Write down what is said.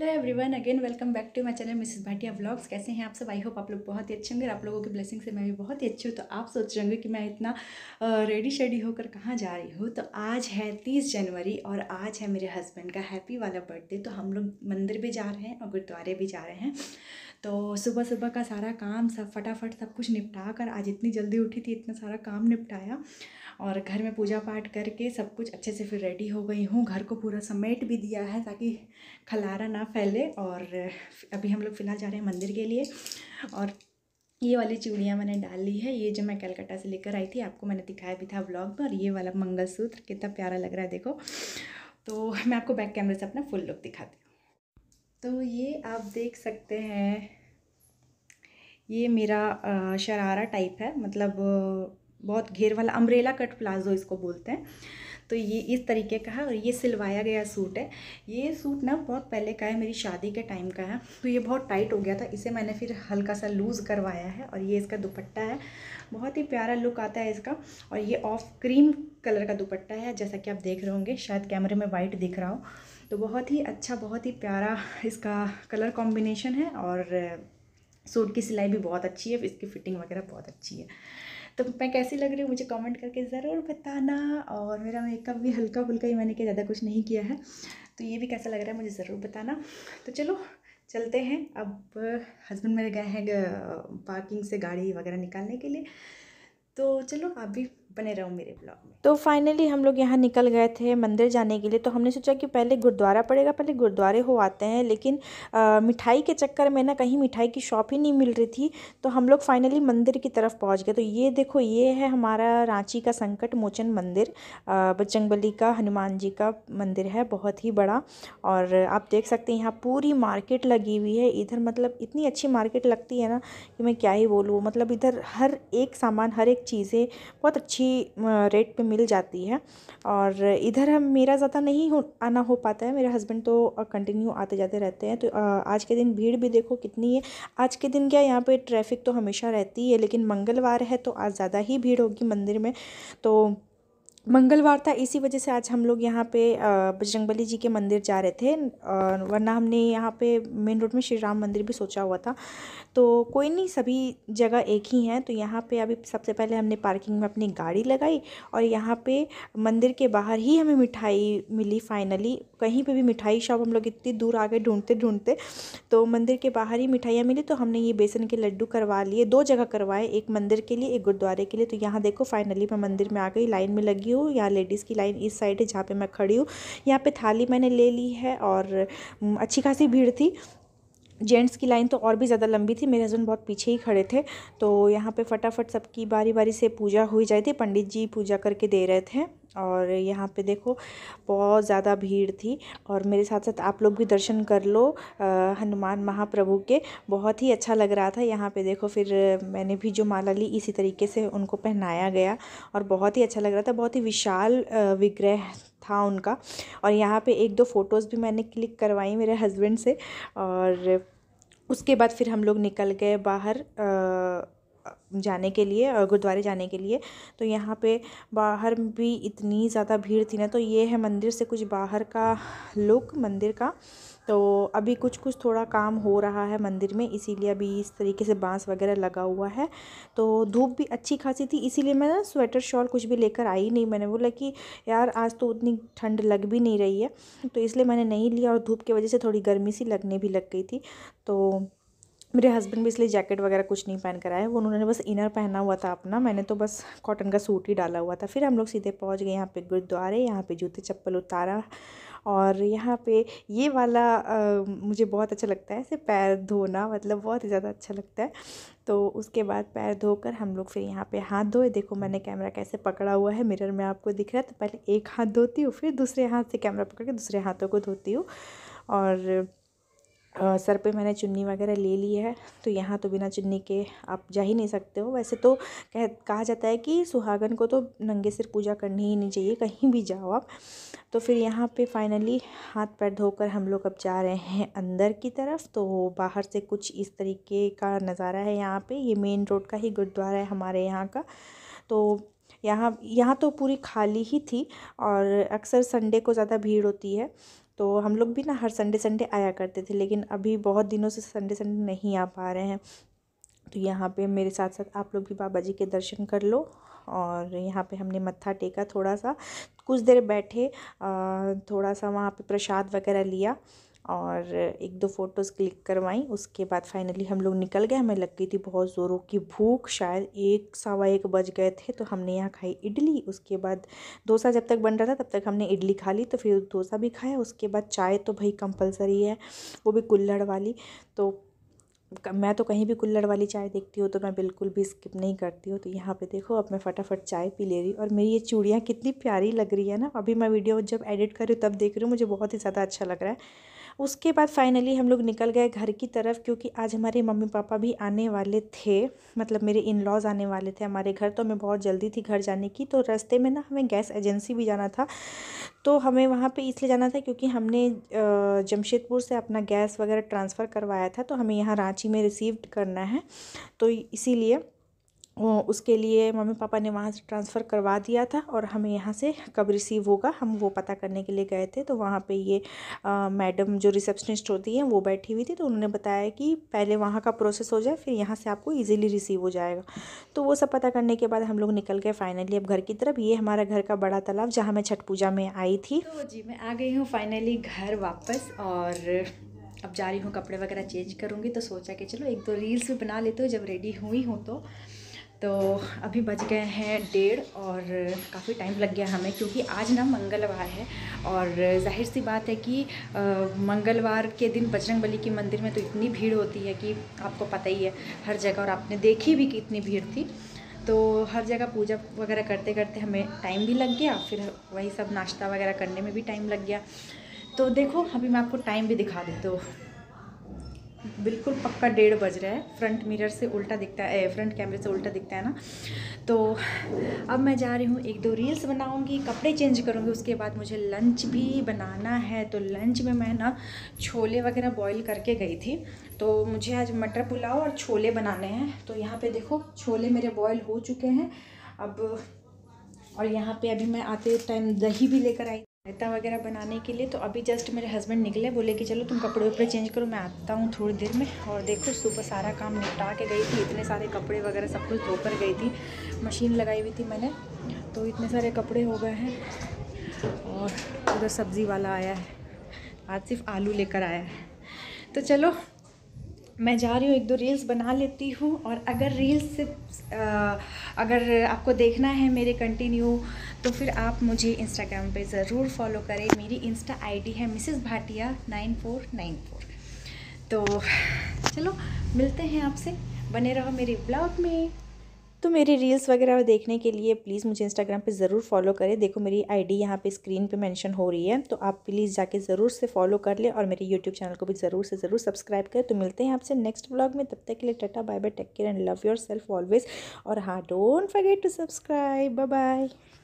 hello everyone again welcome back to my channel Mrs Bhatia vlogs कैसे हैं आप सब आई होप आप लोग बहुत ही अच्छे होंगे आप लोगों की ब्लेसिंग से मैं भी बहुत ही अच्छी हूँ तो आप सोच रहे होंगे कि मैं इतना रेडी शेडी होकर कहाँ जा रही हूँ तो आज है तीस जनवरी और आज है मेरे हस्बैंड का हैप्पी वाला बर्थडे तो हम लोग मंदिर भी जा रहे हैं और गुरुद्वारे भी जा रहे हैं तो सुबह सुबह का सारा काम सब फटाफट सब कुछ निपटा कर आज इतनी जल्दी उठी थी इतना सारा काम निपटाया और घर में पूजा पाठ करके सब कुछ अच्छे से फिर रेडी हो गई हूँ घर को पूरा समेट भी दिया है ताकि खलारा ना ना फैले और अभी हम लोग फ़िलहाल जा रहे हैं मंदिर के लिए और ये वाली चूड़ियाँ मैंने डाल ली है ये जो मैं कलकत्ता से लेकर आई थी आपको मैंने दिखाया भी था ब्लॉग में और ये वाला मंगलसूत्र कितना प्यारा लग रहा है देखो तो मैं आपको बैक कैमरे से अपना फुल लुक दिखाती हूँ तो ये आप देख सकते हैं ये मेरा शरारा टाइप है मतलब बहुत घेर वाला अम्ब्रेला कट प्लाजो इसको बोलते हैं तो ये इस तरीके का है और ये सिलवाया गया सूट है ये सूट ना बहुत पहले का है मेरी शादी के टाइम का है तो ये बहुत टाइट हो गया था इसे मैंने फिर हल्का सा लूज़ करवाया है और ये इसका दुपट्टा है बहुत ही प्यारा लुक आता है इसका और ये ऑफ क्रीम कलर का दुपट्टा है जैसा कि आप देख रहे होंगे शायद कैमरे में वाइट दिख रहा हो तो बहुत ही अच्छा बहुत ही प्यारा इसका कलर कॉम्बिनेशन है और सूट की सिलाई भी बहुत अच्छी है इसकी फ़िटिंग वगैरह बहुत अच्छी है तो मैं कैसी लग रही हूँ मुझे कमेंट करके ज़रूर बताना और मेरा मेकअप भी हल्का फुल्का ही मैंने किया ज़्यादा कुछ नहीं किया है तो ये भी कैसा लग रहा है मुझे ज़रूर बताना तो चलो चलते हैं अब हस्बैंड मेरे गए हैं पार्किंग से गाड़ी वगैरह निकालने के लिए तो चलो आप भी बने रहो मेरे ब्लॉग में तो फाइनली हम लोग यहाँ निकल गए थे मंदिर जाने के लिए तो हमने सोचा कि पहले गुरुद्वारा पड़ेगा पहले गुरुद्वारे हो आते हैं लेकिन आ, मिठाई के चक्कर में ना कहीं मिठाई की शॉप ही नहीं मिल रही थी तो हम लोग फाइनली मंदिर की तरफ पहुँच गए तो ये देखो ये है हमारा रांची का संकट मोचन मंदिर बजरंगबली का हनुमान जी का मंदिर है बहुत ही बड़ा और आप देख सकते हैं यहाँ पूरी मार्केट लगी हुई है इधर मतलब इतनी अच्छी मार्केट लगती है ना कि मैं क्या ही बोलूँ मतलब इधर हर एक सामान हर एक चीज़ें बहुत अच्छी अच्छी रेट पे मिल जाती है और इधर हम मेरा ज़्यादा नहीं हो आना हो पाता है मेरे हस्बैंड तो कंटिन्यू आते जाते रहते हैं तो आज के दिन भीड़ भी देखो कितनी है आज के दिन क्या यहाँ पे ट्रैफिक तो हमेशा रहती है लेकिन मंगलवार है तो आज ज़्यादा ही भीड़ होगी मंदिर में तो मंगलवार था इसी वजह से आज हम लोग यहाँ पे बजरंगबली जी के मंदिर जा रहे थे वरना हमने यहाँ पे मेन रोड में श्री राम मंदिर भी सोचा हुआ था तो कोई नहीं सभी जगह एक ही हैं तो यहाँ पे अभी सबसे पहले हमने पार्किंग में अपनी गाड़ी लगाई और यहाँ पे मंदिर के बाहर ही हमें मिठाई मिली फाइनली कहीं पे भी मिठाई शॉप हम लोग इतनी दूर आ गए ढूंढते ढूंढते तो मंदिर के बाहर ही मिठाइयाँ मिली तो हमने ये बेसन के लड्डू करवा लिए दो जगह करवाए एक मंदिर के लिए एक गुरुद्वारे के लिए तो यहाँ देखो फाइनली मैं मंदिर में आ गई लाइन में लगी रही हूँ यहाँ लेडीज़ की लाइन इस साइड है जहाँ पे मैं खड़ी हूँ यहाँ पे थाली मैंने ले ली है और अच्छी खासी भीड़ थी जेंट्स की लाइन तो और भी ज़्यादा लंबी थी मेरे हस्बैंड बहुत पीछे ही खड़े थे तो यहाँ पे फटाफट सबकी बारी बारी से पूजा हुई जाए थी पंडित जी पूजा करके दे रहे थे और यहाँ पे देखो बहुत ज़्यादा भीड़ थी और मेरे साथ साथ आप लोग भी दर्शन कर लो हनुमान महाप्रभु के बहुत ही अच्छा लग रहा था यहाँ पे देखो फिर मैंने भी जो माला ली इसी तरीके से उनको पहनाया गया और बहुत ही अच्छा लग रहा था बहुत ही विशाल विग्रह था उनका और यहाँ पे एक दो फ़ोटोज़ भी मैंने क्लिक करवाई मेरे हस्बैंड से और उसके बाद फिर हम लोग निकल गए बाहर आ, जाने के लिए गुरुद्वारे जाने के लिए तो यहाँ पे बाहर भी इतनी ज़्यादा भीड़ थी ना तो ये है मंदिर से कुछ बाहर का लुक मंदिर का तो अभी कुछ कुछ थोड़ा काम हो रहा है मंदिर में इसीलिए अभी इस तरीके से बांस वगैरह लगा हुआ है तो धूप भी अच्छी खासी थी इसीलिए मैं ना स्वेटर शॉल कुछ भी लेकर आई नहीं मैंने बोला कि यार आज तो उतनी ठंड लग भी नहीं रही है तो इसलिए मैंने नहीं लिया और धूप की वजह से थोड़ी गर्मी सी लगने भी लग गई थी तो मेरे हस्बैंड भी इसलिए जैकेट वगैरह कुछ नहीं पहन कर आए वो उन्होंने बस इनर पहना हुआ था अपना मैंने तो बस कॉटन का सूट ही डाला हुआ था फिर हम लोग सीधे पहुंच गए यहाँ पे गुरुद्वारे यहाँ पे जूते चप्पल उतारा और यहाँ पे ये वाला आ, मुझे बहुत अच्छा लगता है ऐसे पैर धोना मतलब बहुत ही ज़्यादा अच्छा लगता है तो उसके बाद पैर धोकर हम लोग फिर यहाँ पे हाथ धोए देखो मैंने कैमरा कैसे पकड़ा हुआ है मिरर में आपको दिख रहा है तो पहले एक हाथ धोती हूँ फिर दूसरे हाथ से कैमरा पकड़ के दूसरे हाथों को धोती हूँ और सर पे मैंने चुन्नी वगैरह ले ली है तो यहाँ तो बिना चुन्नी के आप जा ही नहीं सकते हो वैसे तो कह कहा जाता है कि सुहागन को तो नंगे सिर पूजा करनी ही नहीं चाहिए कहीं भी जाओ आप तो फिर यहाँ पे फाइनली हाथ पैर धोकर हम लोग अब जा रहे हैं अंदर की तरफ तो बाहर से कुछ इस तरीके का नज़ारा है यहाँ पर ये मेन रोड का ही गुरुद्वारा है हमारे यहाँ का तो यहाँ यहाँ तो पूरी खाली ही थी और अक्सर संडे को ज़्यादा भीड़ होती है तो हम लोग भी ना हर संडे संडे आया करते थे लेकिन अभी बहुत दिनों से संडे संडे नहीं आ पा रहे हैं तो यहाँ पे मेरे साथ साथ आप लोग भी बाबा जी के दर्शन कर लो और यहाँ पे हमने मत्था टेका थोड़ा सा कुछ देर बैठे थोड़ा सा वहाँ पे प्रसाद वगैरह लिया और एक दो फ़ोटोज़ क्लिक करवाई उसके बाद फाइनली हम लोग निकल गए हमें लग गई थी बहुत ज़ोरों की भूख शायद एक सवा एक बज गए थे तो हमने यहाँ खाई इडली उसके बाद डोसा जब तक बन रहा था तब तक हमने इडली खा ली तो फिर डोसा भी खाया उसके बाद चाय तो भाई कंपलसरी है वो भी कुल्लड़ वाली तो मैं तो कहीं भी कुल्लड़ वाली चाय देखती हूँ तो मैं बिल्कुल भी स्किप नहीं करती हूँ तो यहाँ पे देखो अब मैं फटाफट चाय पी ले रही और मेरी ये चूड़ियाँ कितनी प्यारी लग रही है ना अभी मैं वीडियो जब एडिट कर रही हूँ तब देख रही हूँ मुझे बहुत ही ज़्यादा अच्छा लग रहा है उसके बाद फाइनली हम लोग निकल गए घर की तरफ क्योंकि आज हमारे मम्मी पापा भी आने वाले थे मतलब मेरे इन लॉज आने वाले थे हमारे घर तो हमें बहुत जल्दी थी घर जाने की तो रास्ते में ना हमें गैस एजेंसी भी जाना था तो हमें वहाँ पे इसलिए जाना था क्योंकि हमने जमशेदपुर से अपना गैस वगैरह ट्रांसफ़र करवाया था तो हमें यहाँ रांची में रिसीव करना है तो इसीलिए उसके लिए मम्मी पापा ने वहाँ से ट्रांसफ़र करवा दिया था और हमें यहाँ से कब रिसीव होगा हम वो पता करने के लिए गए थे तो वहाँ पे ये आ, मैडम जो रिसेप्शनिस्ट होती हैं वो बैठी हुई थी तो उन्होंने बताया कि पहले वहाँ का प्रोसेस हो जाए फिर यहाँ से आपको ईजिली रिसीव हो जाएगा तो वो सब पता करने के बाद हम लोग निकल गए फाइनली अब घर की तरफ ये हमारा घर का बड़ा तालाब जहाँ मैं छठ पूजा में आई थी तो जी मैं आ गई हूँ फाइनली घर वापस और अब जा रही हूँ कपड़े वगैरह चेंज करूँगी तो सोचा कि चलो एक दो रील्स भी बना लेते हो जब रेडी हुई हूँ तो तो अभी बज गए हैं डेढ़ और काफ़ी टाइम लग गया हमें क्योंकि आज ना मंगलवार है और जाहिर सी बात है कि मंगलवार के दिन बजरंग बली के मंदिर में तो इतनी भीड़ होती है कि आपको पता ही है हर जगह और आपने देखी भी कि इतनी भीड़ थी तो हर जगह पूजा वगैरह करते करते हमें टाइम भी लग गया फिर वही सब नाश्ता वगैरह करने में भी टाइम लग गया तो देखो अभी मैं आपको टाइम भी दिखा देती हूँ बिल्कुल पक्का डेढ़ बज रहा है फ्रंट मिरर से उल्टा दिखता है फ्रंट कैमरे से उल्टा दिखता है ना तो अब मैं जा रही हूँ एक दो रील्स बनाऊँगी कपड़े चेंज करूँगी उसके बाद मुझे लंच भी बनाना है तो लंच में मैं ना छोले वगैरह बॉईल करके गई थी तो मुझे आज मटर पुलाव और छोले बनाने हैं तो यहाँ पर देखो छोले मेरे बॉयल हो चुके हैं अब और यहाँ पर अभी मैं आते टाइम दही भी लेकर आई रायता वगैरह बनाने के लिए तो अभी जस्ट मेरे हस्बैंड निकले बोले कि चलो तुम कपड़े वपड़े चेंज करो मैं आता हूँ थोड़ी देर में और देखो सुबह सारा काम निपटा के गई थी इतने सारे कपड़े वगैरह सब कुछ धोकर गई थी मशीन लगाई हुई थी मैंने तो इतने सारे कपड़े हो गए हैं और उधर सब्ज़ी वाला आया है आज सिर्फ आलू लेकर आया है तो चलो मैं जा रही हूँ एक दो रील्स बना लेती हूँ और अगर रील्स से अगर आपको देखना है मेरे कंटिन्यू तो फिर आप मुझे इंस्टाग्राम पे ज़रूर फॉलो करें मेरी इंस्टा आईडी है Mrs Bhatia nine four nine four तो चलो मिलते हैं आपसे बने रहो मेरे ब्लॉग में तो मेरी रील्स वगैरह देखने के लिए प्लीज़ मुझे इंस्टाग्राम पे ज़रूर फॉलो करें देखो मेरी आईडी यहाँ पे स्क्रीन पे मेंशन हो रही है तो आप प्लीज़ जाके ज़रूर से फॉलो कर लें और मेरे यूट्यूब चैनल को भी ज़रूर से ज़रूर सब्सक्राइब करें तो मिलते हैं आपसे नेक्स्ट ब्लॉग में तब तक के लिए tata bye bye take care and love yourself always और हाँ don't forget to subscribe bye